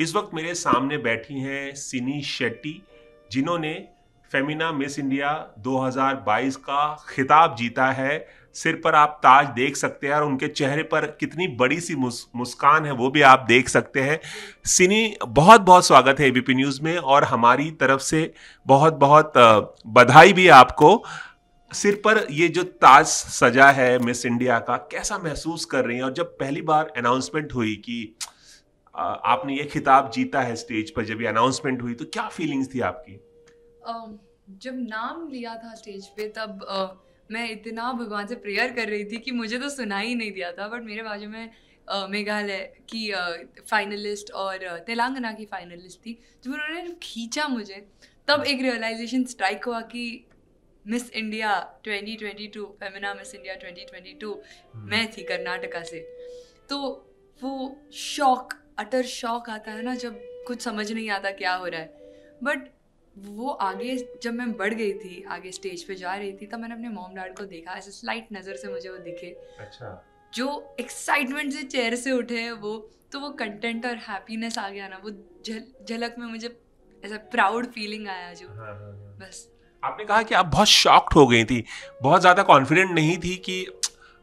इस वक्त मेरे सामने बैठी हैं सिनी शेट्टी जिन्होंने फेमिना मिस इंडिया 2022 का खिताब जीता है सिर पर आप ताज देख सकते हैं और उनके चेहरे पर कितनी बड़ी सी मुस, मुस्कान है वो भी आप देख सकते हैं सिनी बहुत बहुत स्वागत है एबीपी न्यूज़ में और हमारी तरफ से बहुत बहुत बधाई भी आपको सिर पर ये जो ताज सजा है मिस इंडिया का कैसा महसूस कर रही हैं और जब पहली बार अनाउंसमेंट हुई कि आपने ये खिताब जीता है स्टेज पर जब ये अनाउंसमेंट हुई तो क्या फीलिंग्स थी आपकी जब नाम लिया था स्टेज पे तब मैं इतना भगवान से प्रेयर कर रही थी कि मुझे तो सुना ही नहीं दिया था बट मेरे बाजू में मेघालय की फाइनलिस्ट और तेलंगाना की फाइनलिस्ट थी तो जब उन्होंने खींचा मुझे तब एक रियलाइजेशन स्ट्राइक हुआ कि miss India 2022 Femina miss India 2022 मैं थी कर्नाटका से तो वो शॉक अटर शॉक आता है ना जब कुछ समझ नहीं आता क्या हो रहा है बट वो आगे जब मैं बढ़ गई थी आगे स्टेज पे जा रही थी तब मैंने अपने मोम डैड को देखा ऐसे स्लाइट नज़र से मुझे वो दिखे अच्छा जो एक्साइटमेंट से चेयर से उठे वो तो वो कंटेंट और हैप्पीनेस आ गया ना वो झलक में मुझे ऐसा प्राउड फीलिंग आया जो हाँ, हाँ, हाँ. बस आपने कहा कि आप बहुत शॉक्ड हो गई थी बहुत ज़्यादा कॉन्फिडेंट नहीं थी कि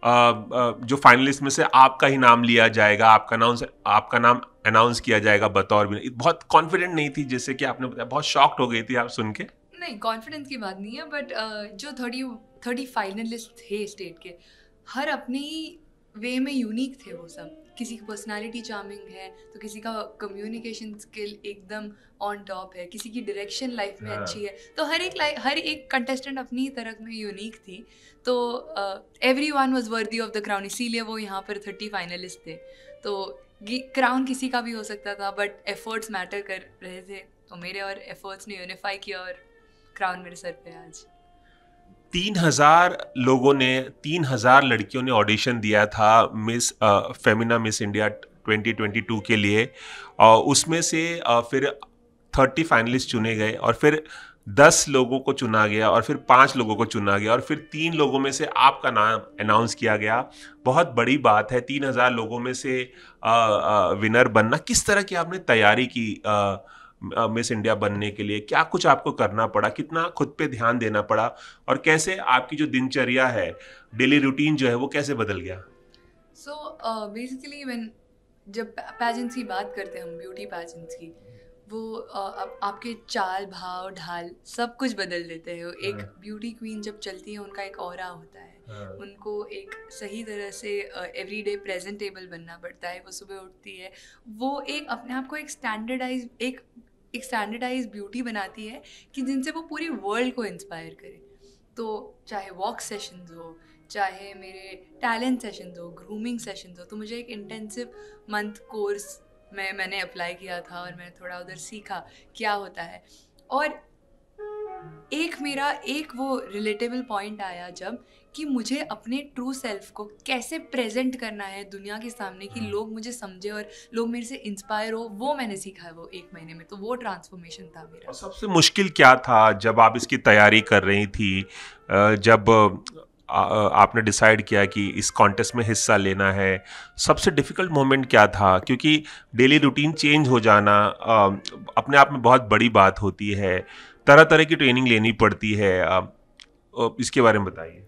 जो फाइनलिस्ट में से आपका ही नाम लिया जाएगा आपका नाम आपका नाम अनाउंस किया जाएगा बतौर भी बहुत कॉन्फिडेंट नहीं थी जैसे कि आपने बताया बहुत शॉक्ड हो गई थी आप सुन के नहीं कॉन्फिडेंस की बात नहीं है बट uh, जो थर्टी थर्टी फाइनलिस्ट थे स्टेट के हर अपने ही वे में यूनिक थे वो सब किसी की पर्सनालिटी चार्मिंग है तो किसी का कम्युनिकेशन स्किल एकदम ऑन टॉप है किसी की डायरेक्शन लाइफ में अच्छी हाँ। है तो हर एक लाइफ हर एक कंटेस्टेंट अपनी तरह में यूनिक थी तो everyone was worthy of the crown इसीलिए वो यहाँ पर थर्टी फाइनलिस्ट थे तो क्राउन किसी का भी हो सकता था बट एफर्ट्स मैटर कर रहे थे तो मेरे और एफर्ट्स ने यूनिफाई किया और क्राउन मेरे सर पे आज तीन हजार लोगों ने तीन हजार लड़कियों ने ऑडिशन दिया था मिस फेमिना मिस इंडिया 2022 के लिए और उसमें से फिर थर्टी फाइनलिस्ट चुने गए और फिर दस लोगों को चुना गया और फिर पांच लोगों को चुना गया और फिर तीन लोगों में से आपका नाम अनाउंस किया गया बहुत बड़ी बात है तीन हजार लोगों में से आ, आ, विनर बनना किस तरह की आपने तैयारी की आ, मिस इंडिया बनने के लिए क्या कुछ आपको करना पड़ा कितना खुद पे ध्यान देना पड़ा और कैसे आपकी जो दिनचर्या है डेली रूटीन जो है वो कैसे बदल गया सो बेसिकली व्हेन जब पेजेंट्स की बात करते हैं हम ब्यूटी पेजेंट्स की वो uh, आप, आपके चाल भाव ढाल सब कुछ बदल देते हैं हाँ। एक ब्यूटी क्वीन जब चलती है उनका एक और होता है हाँ। उनको एक सही तरह से एवरी डे प्रेजेंटेबल बनना पड़ता है वो सुबह उठती है वो एक अपने आप को एक स्टैंडर्डाइज एक एक स्टैंडर्डाइज ब्यूटी बनाती है कि जिनसे वो पूरी वर्ल्ड को इंस्पायर करे तो चाहे वॉक सेशंस हो चाहे मेरे टैलेंट सेशंस हो ग्रूमिंग सेशंस हो तो मुझे एक इंटेंसिव मंथ कोर्स में मैंने अप्लाई किया था और मैंने थोड़ा उधर सीखा क्या होता है और एक मेरा एक वो रिलेटेबल पॉइंट आया जब कि मुझे अपने ट्रू सेल्फ को कैसे प्रेजेंट करना है दुनिया के सामने कि हम्म। लोग मुझे समझे और लोग मेरे से इंस्पायर हो वो मैंने सीखा है वो एक महीने में तो वो ट्रांसफॉर्मेशन था मेरा और सबसे मुश्किल क्या था जब आप इसकी तैयारी कर रही थी जब आपने डिसाइड किया कि इस कॉन्टेस्ट में हिस्सा लेना है सबसे डिफ़िकल्ट मोमेंट क्या था क्योंकि डेली रूटीन चेंज हो जाना अपने आप में बहुत बड़ी बात होती है तरह तरह की ट्रेनिंग लेनी पड़ती है इसके बारे में बताइए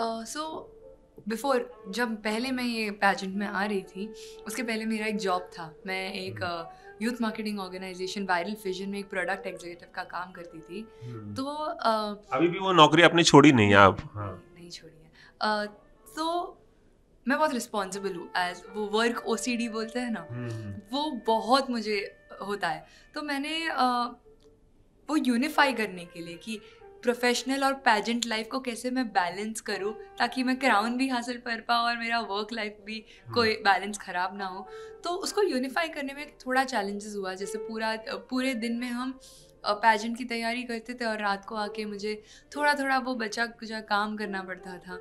सो बिफोर जब पहले मैं ये पैजेंट में आ रही थी उसके पहले मेरा एक जॉब था मैं एक youth marketing organisation Viral Fission में एक प्रोडक्ट एग्जीक्यूटिव का काम करती थी hmm. तो uh, अभी भी वो नौकरी आपने छोड़ी नहीं है आप हाँ. नहीं छोड़ी है तो uh, मैं बहुत रिस्पॉन्सिबल हूँ एज वो वर्क ओ बोलते हैं ना hmm. वो बहुत मुझे होता है तो मैंने uh, वो यूनिफाई करने के लिए कि प्रोफेशनल और पैजेंट लाइफ को कैसे मैं बैलेंस करूँ ताकि मैं क्राउन भी हासिल कर पाऊँ और मेरा वर्क लाइफ भी हम्म। कोई बैलेंस ख़राब ना हो तो उसको यूनिफाई करने में थोड़ा चैलेंजेस हुआ जैसे पूरा पूरे दिन में हम पैजेंट की तैयारी करते थे और रात को आके मुझे थोड़ा थोड़ा वो बचा कुचा काम करना पड़ता था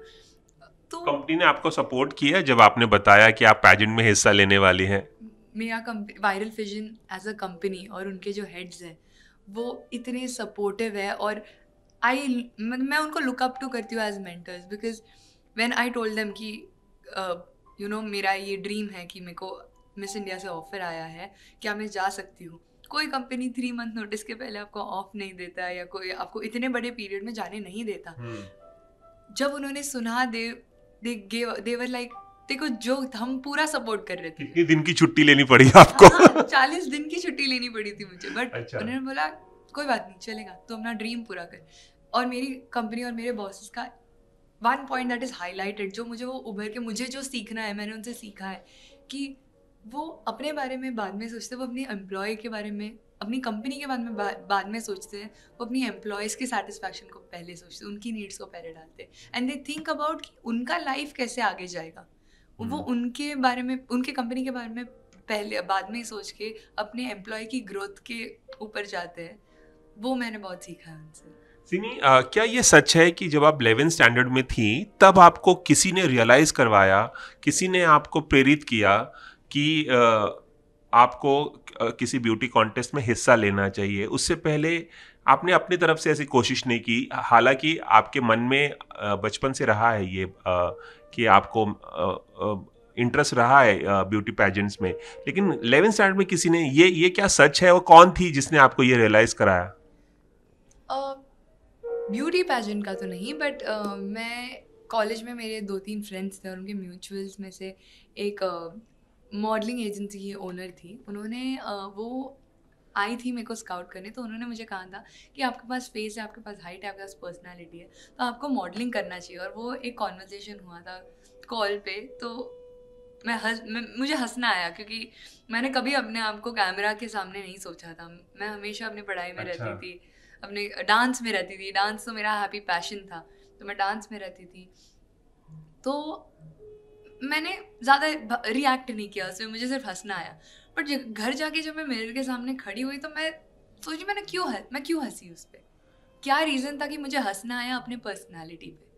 तो कंपनी ने आपको सपोर्ट किया जब आपने बताया कि आप पैजेंट में हिस्सा लेने वाली हैं मेरा Viral Fission as a company और उनके जो हेड्स हैं वो इतने सपोर्टिव है और आई मैं उनको लुकअप टू करती हूँ as mentors because when I told them कि यू uh, नो मेरा ये ड्रीम है कि मेरे को मिस इंडिया से ऑफ़र आया है क्या मैं जा सकती हूँ कोई कंपनी थ्री मंथ नोटिस के पहले आपको ऑफ नहीं देता या कोई आपको इतने बड़े पीरियड में जाने नहीं देता hmm. जब उन्होंने सुना दे दे गेव देवर लाइक देखो जो हम पूरा सपोर्ट कर रहे थे कितने दिन की छुट्टी लेनी पड़ी आपको हाँ, चालीस दिन की छुट्टी लेनी पड़ी थी मुझे बट अच्छा। उन्होंने बोला कोई बात नहीं चलेगा तो अपना ड्रीम पूरा कर और मेरी कंपनी और मेरे बॉसेस का one point that is highlighted जो मुझे वो उभर के मुझे जो सीखना है मैंने उनसे सीखा है कि वो अपने बारे में बाद में सोचते वो अपने एम्प्लॉय के बारे में अपनी कंपनी के बारे में बा, बाद में सोचते हैं वो अपनी एम्प्लॉयज़ के सेटिस्फैक्शन को पहले सोचते हैं उनकी नीड्स को पहले डालते हैं एंड दे थिंक अबाउट कि उनका लाइफ कैसे आगे जाएगा वो हम्म। उनके बारे में उनके कंपनी के बारे में पहले बाद में सोच के अपने एम्प्लॉय की ग्रोथ के ऊपर जाते हैं वो मैंने बहुत सीखा उनसे सिमी क्या ये सच है कि जब आप इलेवन स्टैंडर्ड में थी तब आपको किसी ने रियलाइज़ करवाया किसी ने आपको प्रेरित किया कि आपको किसी ब्यूटी कॉन्टेस्ट में हिस्सा लेना चाहिए उससे पहले आपने अपनी तरफ से ऐसी कोशिश नहीं की हालांकि आपके मन में बचपन से रहा है ये कि आपको इंटरेस्ट रहा है ब्यूटी पैजेंट्स में लेकिन इलेवन स्टैंडर्ड में किसी ने ये ये क्या सच है और कौन थी जिसने आपको ये रियलाइज़ कराया ब्यूटी पैजेंट का तो नहीं बट uh, मैं कॉलेज में मेरे दो तीन फ्रेंड्स थे और उनके म्यूचुअल्स में से एक मॉडलिंग uh, एजेंसी की ओनर थी उन्होंने uh, वो आई थी मेरे को स्काउट करने तो उन्होंने मुझे कहा था कि आपके पास फेस है आपके पास हाइट है आपके पास पर्सनालिटी है तो आपको मॉडलिंग करना चाहिए और वो एक कॉन्वर्जेसन हुआ था कॉल पे तो मैं हंस मुझे हंसना आया क्योंकि मैंने कभी अपने आप को कैमरा के सामने नहीं सोचा था मैं हमेशा अपनी पढ़ाई में अच्छा। रहती थी अपने डांस में रहती थी डांस तो मेरा हैप्पी पैशन था तो मैं डांस में रहती थी तो मैंने ज़्यादा रिएक्ट नहीं किया उसमें मुझे सिर्फ हंसना आया बट घर जाके जब मैं मिरर के सामने खड़ी हुई तो मैं सोची मैंने क्यों मैं क्यों हंसी उस पर क्या रीज़न था कि मुझे हंसना आया अपने पर्सनैलिटी पे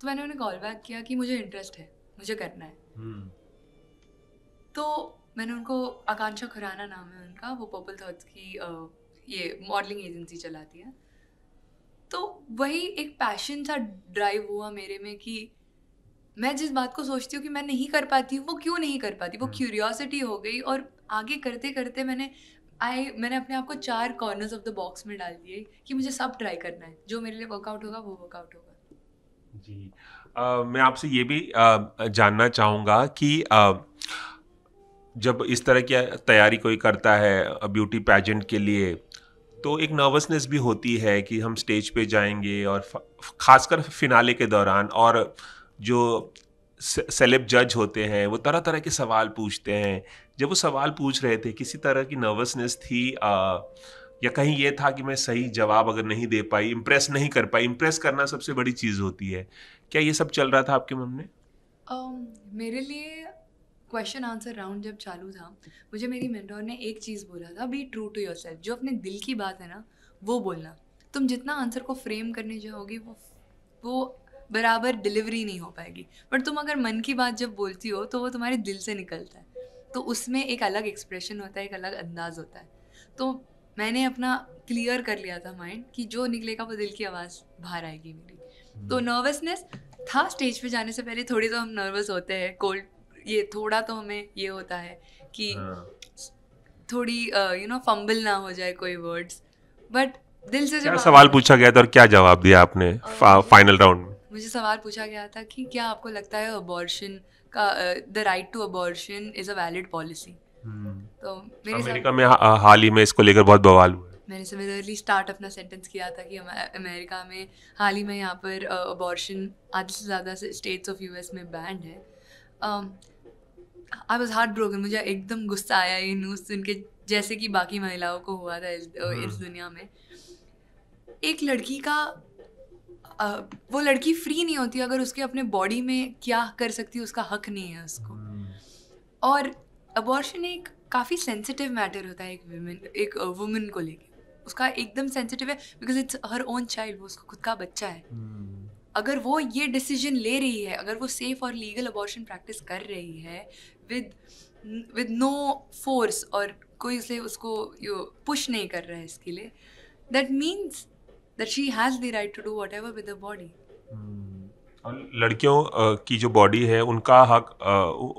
तो मैंने उन्हें कॉल बैक किया कि मुझे इंटरेस्ट है मुझे करना है हम्म। तो मैंने उनको आकांक्षा खुराना नाम है उनका वो पर्पल थॉट्स की ये मॉडलिंग एजेंसी चलाती है तो वही एक पैशन सा ड्राइव हुआ मेरे में कि मैं जिस बात को सोचती हूँ कि मैं नहीं कर पाती वो क्यों नहीं कर पाती वो क्यूरियोसिटी हम्म। हो गई और आगे करते करते मैंने आई मैंने अपने आप को चार कॉर्नर्स ऑफ द बॉक्स में डाल दिए कि मुझे सब ट्राई करना है जो मेरे लिए वर्कआउट होगा वो वर्कआउट होगा जी आ, मैं आपसे ये भी आ, जानना चाहूँगा कि आ, जब इस तरह की तैयारी कोई करता है ब्यूटी पैजेंट के लिए तो एक नर्वसनेस भी होती है कि हम स्टेज पे जाएंगे और ख़ासकर फिनाले के दौरान और जो सेलेब जज होते हैं वो तरह तरह के सवाल पूछते हैं जब वो सवाल पूछ रहे थे किसी तरह की नर्वसनेस थी आ, या कहीं ये था कि मैं सही जवाब अगर नहीं दे पाई इम्प्रेस नहीं कर पाई इम्प्रेस करना सबसे बड़ी चीज़ होती है क्या ये सब चल रहा था आपके मन में um, मेरे लिए क्वेश्चन आंसर राउंड जब चालू था मुझे मेरी मेंटोर ने एक चीज़ बोला था be true to yourself जो अपने दिल की बात है ना वो बोलना तुम जितना आंसर को फ्रेम करने जाओगी वो वो बराबर डिलीवरी नहीं हो पाएगी बट तुम अगर मन की बात जब बोलती हो तो वो तुम्हारे दिल से निकलता है तो उसमें एक अलग एक्सप्रेशन होता है एक अलग अंदाज होता है तो मैंने अपना क्लियर कर लिया था माइंड कि जो निकलेगा वो दिल की आवाज़ बाहर आएगी मेरी तो नर्वसनेस hmm. था स्टेज पे जाने से पहले थोड़ी तो हम नर्वस होते हैं कोल्ड ये थोड़ा तो हमें ये होता है कि हाँ. थोड़ी यू नो फंबल ना हो जाए कोई वर्ड्स बट दिल से क्या सवाल पूछा गया था और क्या जवाब दिया आपने फाइनल राउंड में मुझे सवाल पूछा गया था कि क्या आपको लगता है अबॉर्शन का the right to abortion is a valid policy hmm. तो मेरे अमेरिका में हाल ही में इसको लेकर बहुत बवाल हुआ मैंने सिमिलरली स्टार्ट अपना सेंटेंस किया था कि अमेरिका में हाल ही में यहाँ पर अबॉर्शन आधे से ज़्यादा स्टेट्स ऑफ यूएस में बैंड है आई वॉज हार्ट ब्रोकन मुझे एकदम गुस्सा आया ये न्यूज़ सुन के जैसे कि बाकी महिलाओं को हुआ था इस, इस हम्म। दुनिया में एक लड़की का वो लड़की फ्री नहीं होती अगर उसके अपने बॉडी में क्या कर सकती उसका हक नहीं है उसको हम्म। और अबॉर्शन एक काफ़ी सेंसिटिव मैटर होता है एक वुमेन एक वुमेन को लेके उसका एकदम सेंसिटिव है because it's her own child वो उसका खुद का बच्चा है hmm. अगर वो ये डिसीजन ले रही है अगर वो सेफ़ और लीगल अबॉर्शन प्रैक्टिस कर रही है विद विद नो फोर्स और कोई उसे उसको पुश नहीं कर रहा है इसके लिए that means that she has the right to do whatever with the body लड़कियों की जो बॉडी है उनका हक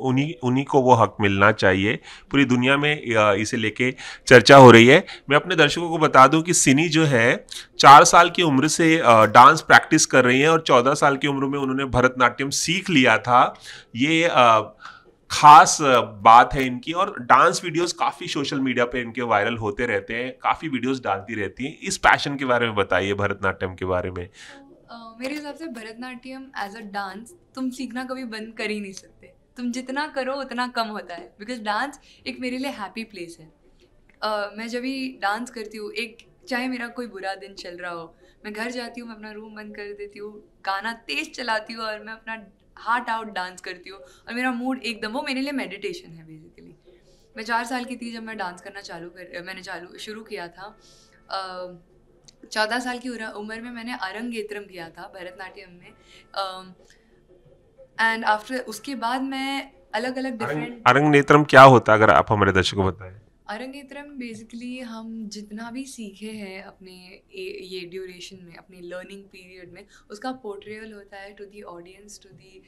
उन्हीं उन्हीं को वो हक मिलना चाहिए पूरी दुनिया में इसे लेके चर्चा हो रही है मैं अपने दर्शकों को बता दूं कि सिनी जो है चार साल की उम्र से डांस प्रैक्टिस कर रही हैं और चौदह साल की उम्र में उन्होंने भरतनाट्यम सीख लिया था ये खास बात है इनकी और डांस वीडियोस काफ़ी सोशल मीडिया पे इनके वायरल होते रहते हैं काफ़ी वीडियोस डालती रहती हैं इस पैशन के बारे में बताइए भरतनाट्यम के बारे में मेरे हिसाब से भरतनाट्यम एज अ डांस तुम सीखना कभी बंद कर ही नहीं सकते तुम जितना करो उतना कम होता है बिकॉज डांस एक मेरे लिए हैप्पी प्लेस है uh, मैं जब भी डांस करती हूँ एक चाहे मेरा कोई बुरा दिन चल रहा हो मैं घर जाती हूँ मैं अपना रूम बंद कर देती हूँ गाना तेज चलाती हूँ और मैं अपना हार्ट आउट डांस करती हूँ और मेरा मूड एकदम वो मेरे लिए मेडिटेशन है बेसिकली मैं चार साल की थी जब मैं डांस करना चालू कर मैंने चालू शुरू किया था uh, चौदह साल की उम्र में मैंने अरंगेत्रम किया था भरतनाट्यम में एंड आफ्टर उसके बाद मैं अलग अलग डिफरेंट अरंग नेत्रम क्या होता है अगर आप हमारे दर्शकों को बताएं अरंगेत्रम बेसिकली हम जितना भी सीखे हैं अपने ये ड्यूरेशन में अपने लर्निंग पीरियड में उसका पोर्ट्रेयल होता है to the audience to the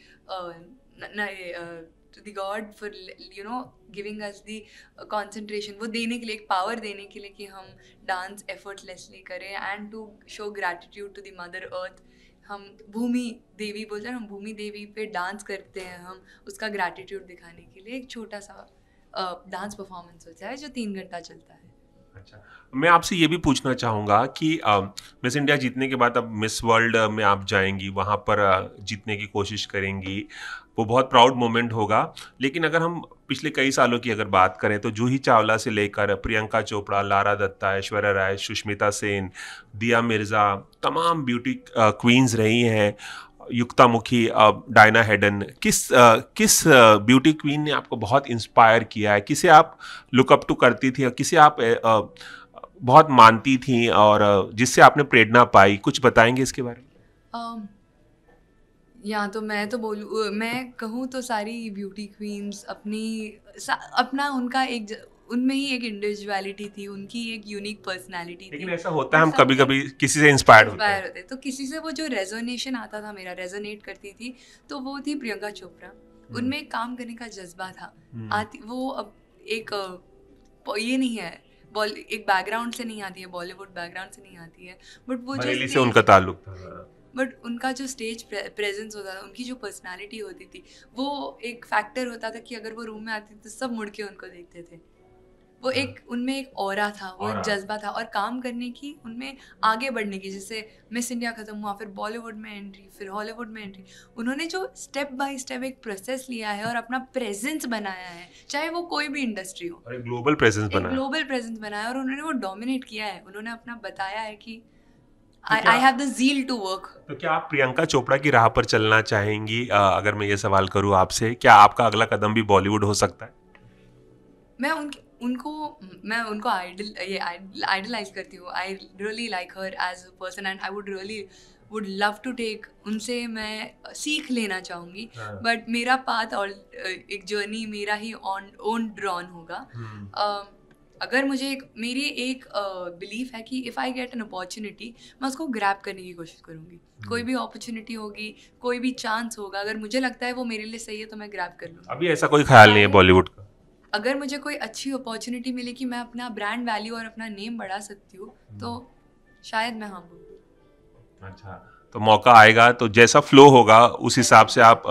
the God for you know giving us the uh, concentration वो देने के लिए एक power देने के लिए कि हम dance effortlessly करें and to show gratitude to the mother earth हम भूमि देवी बोलते हैं हम भूमि देवी पे डांस करते हैं हम उसका ग्रैटिट्यूड दिखाने के लिए एक छोटा सा डांस uh, परफॉर्मेंस होता है जो तीन घंटा चलता है अच्छा मैं आपसे ये भी पूछना चाहूँगा कि मिस um, इंडिया जीतने के बाद अब मिस वर्ल्ड में आप जाएंगी वहाँ पर uh, जीतने की कोशिश करेंगी वो बहुत प्राउड मोमेंट होगा लेकिन अगर हम पिछले कई सालों की अगर बात करें तो जूही चावला से लेकर प्रियंका चोपड़ा लारा दत्ता ऐश्वर्या राय सुष्मिता सेन दिया मिर्ज़ा तमाम ब्यूटी क्वींस रही हैं युक्ता मुखी डायना हेडन किस आ, किस ब्यूटी क्वीन ने आपको बहुत इंस्पायर किया है किसे आप लुकअप टू करती थी और किसे आप आ, बहुत मानती थी और जिससे आपने प्रेरणा पाई कुछ बताएंगे इसके बारे में या तो मैं तो बोलूँ मैं कहूँ तो सारी ब्यूटी क्वीन्स अपनी अपना उनका एक उनमें ही एक इंडिविजुअलिटी थी उनकी एक यूनिक पर्सनालिटी थी लेकिन ऐसा होता है हम कभी कभी किसी से इंस्पायर होते हैं होते तो किसी से वो जो रेजोनेशन आता था मेरा रेजोनेट करती थी तो वो थी प्रियंका चोपड़ा हम्म। उनमें काम करने का जज्बा था हम्म। आती वो अब एक ये नहीं है बॉल एक बैकग्राउंड से नहीं आती है बॉलीवुड बैकग्राउंड से नहीं आती है बट वो जो से उनका ताल्लुक था बट उनका जो स्टेज प्रेजेंस होता था उनकी जो पर्सनालिटी होती थी वो एक फैक्टर होता था कि अगर वो रूम में आती थी तो सब मुड़ के उनको देखते थे वो हाँ। एक उनमें एक और था वो एक हाँ। जज्बा था और काम करने की उनमें आगे बढ़ने की जैसे मिस इंडिया ख़त्म हुआ फिर बॉलीवुड में एंट्री फिर हॉलीवुड में एंट्री उन्होंने जो स्टेप बाय स्टेप एक प्रोसेस लिया है और अपना प्रेजेंस बनाया है चाहे वो कोई भी इंडस्ट्री हो ग्लोबल प्रेजेंस बनाया ग्लोबल प्रेजेंस बनाया और उन्होंने वो डोमिनेट किया है उन्होंने अपना बताया है कि तो I, I have the zeal तो क्या आप प्रियंका चोपड़ा की राह पर चलना चाहेंगी आ, अगर मैं ये सवाल करूँ आपसे क्या आपका अगला कदम भी बॉलीवुड हो सकता है मैं उनके उनको मैं उनको आइडल ये आइडलाइज करती हूँ I really like her as a person and I would really would love to take उनसे मैं सीख लेना चाहूँगी बट हाँ. मेरा पाथ और एक जर्नी मेरा ही ऑन ओन ड्रॉन होगा हम्म. um, अगर मुझे एक मेरी एक बिलीफ uh, है कि if I get an opportunity मैं उसको ग्रैप करने की कोशिश करूँगी hmm. हम्म। कोई भी अपॉर्चुनिटी होगी कोई भी चांस होगा अगर मुझे लगता है वो मेरे लिए सही है तो मैं ग्रैप कर लूँगा अभी ऐसा कोई ख्याल नहीं है बॉलीवुड का अगर मुझे कोई अच्छी अपॉर्चुनिटी मिले कि मैं अपना ब्रांड वैल्यू और अपना नेम बढ़ा सकती हूँ हम्म। तो शायद मैं हाँ अच्छा तो मौका आएगा तो जैसा फ्लो होगा उस हिसाब से आप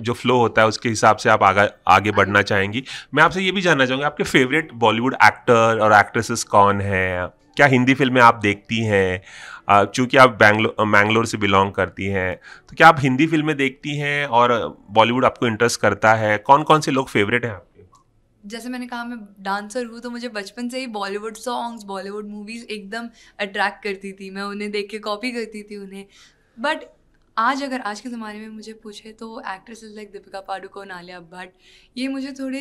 जो फ्लो होता है उसके हिसाब से आप आगे आगे बढ़ना चाहेंगी मैं आपसे ये भी जानना चाहूँगी आपके फेवरेट बॉलीवुड एक्टर और एक्ट्रेसेस कौन है क्या हिंदी फिल्में आप देखती हैं चूँकि आप बैंगलोर मैंगलोर से बिलोंग करती हैं तो क्या आप हिंदी फिल्में देखती हैं और बॉलीवुड आपको इंटरेस्ट करता है कौन कौन से लोग फेवरेट हैं आपके जैसे मैंने कहा मैं डांसर हूँ तो मुझे बचपन से ही बॉलीवुड सॉन्ग्स बॉलीवुड मूवीज़ एकदम अट्रैक्ट करती थी मैं उन्हें देख के कॉपी करती थी उन्हें बट आज अगर आज के ज़माने में मुझे पूछे तो एक्ट्रेसेस लाइक दीपिका पाडुकोन आलिया भट्ट ये मुझे थोड़े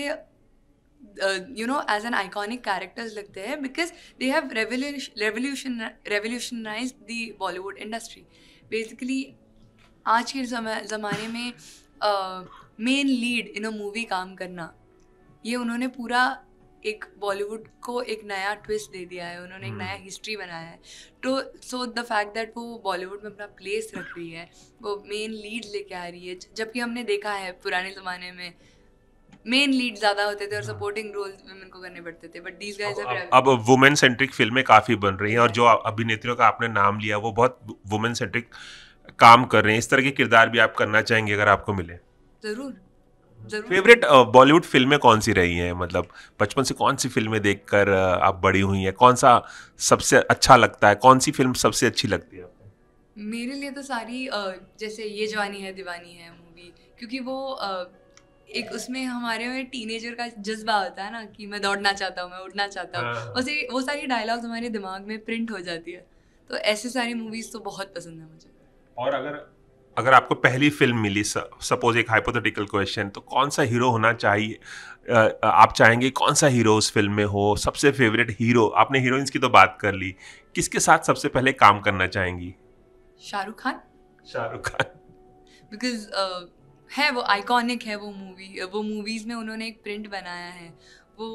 you know as an iconic characters लगते हैं because they have revolution revolutionise the Bollywood industry basically आज के ज़माने में main lead in a movie काम करना ये उन्होंने पूरा एक बॉलीवुड को एक नया ट्विस्ट दे दिया है उन्होंने एक हम्म। नया हिस्ट्री बनाया है तो सो द फैक्ट दैट वो बॉलीवुड में अपना प्लेस रख रही है वो मेन लीड लेके आ रही है जबकि हमने देखा है पुराने ज़माने में मेन लीड ज्यादा होते थे और सपोर्टिंग रोल वुमेन को करने पड़ते थे बट दीज गाइस अब वुमेन सेंट्रिक फिल्में काफी बन रही हैं और जो अभिनेत्रियों का आपने नाम लिया वो बहुत वुमेन सेंट्रिक काम कर रहे हैं इस तरह के किरदार भी आप करना चाहेंगे अगर आपको मिले जरूर फेवरेट बॉलीवुड फिल्में कौन सी रही हैं मतलब बचपन से कौन सी फिल्में देखकर uh, आप बड़ी हुई हैं कौन सा सबसे अच्छा लगता है कौन सी फिल्म सबसे अच्छी लगती है आपको मेरे लिए तो सारी uh, जैसे ये जवानी है दीवानी है मूवी क्योंकि वो uh, एक उसमें हमारे में टीनेजर का जज्बा होता है ना कि मैं दौड़ना चाहता हूँ मैं उठना चाहता हूँ वैसे हाँ। वो सारी डायलॉग्स हमारे दिमाग में प्रिंट हो जाती है तो ऐसे सारी मूवीज़ तो बहुत पसंद है मुझे और अगर अगर आपको पहली फिल्म मिली सपोज एक हाइपोथेटिकल क्वेश्चन तो कौन सा हीरो होना चाहिए आप चाहेंगे कौन सा हीरो उस फिल्म में हो सबसे फेवरेट हीरो आपने हीरोइंस की तो बात कर ली किसके साथ सबसे पहले काम करना चाहेंगी शाहरुख खान शाहरुख खान बिकॉज uh, है वो आइकॉनिक है वो मूवी वो मूवीज़ में उन्होंने एक प्रिंट बनाया है वो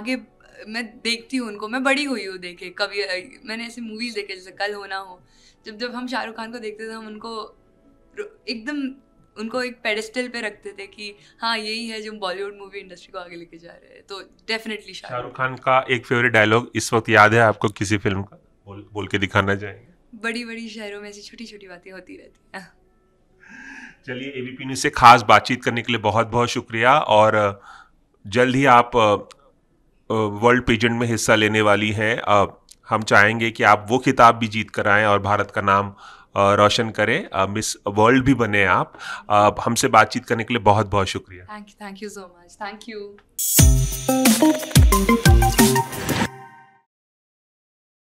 आगे मैं देखती हूँ उनको मैं बड़ी हुई हूँ देखे कभी मैंने ऐसे मूवीज़ देखे जैसे कल होना हो जब जब हम शाहरुख खान को देखते थे हम उनको एकदम उनको एक पेडेस्टल पे रखते थे कि हाँ यही है जो बॉलीवुड मूवी इंडस्ट्री को आगे लेके जा रहे हैं तो डेफिनेटली शाहरुख खान का एक फेवरेट डायलॉग इस वक्त याद है आपको किसी फिल्म का बोल बोल के दिखाना चाहेंगे बड़ी बड़ी शहरों में ऐसी छोटी छोटी बातें होती रहती हैं चलिए एबीपी न्यूज से खास बातचीत करने के लिए बहुत बहुत शुक्रिया और जल्द ही आप वर्ल्ड पेजेंट में हिस्सा लेने वाली हैं हम चाहेंगे कि आप वो किताब भी जीत कर आएँ और भारत का नाम रोशन करें मिस वर्ल्ड भी बने आप हमसे बातचीत करने के लिए बहुत बहुत शुक्रिया thank you thank you so much thank you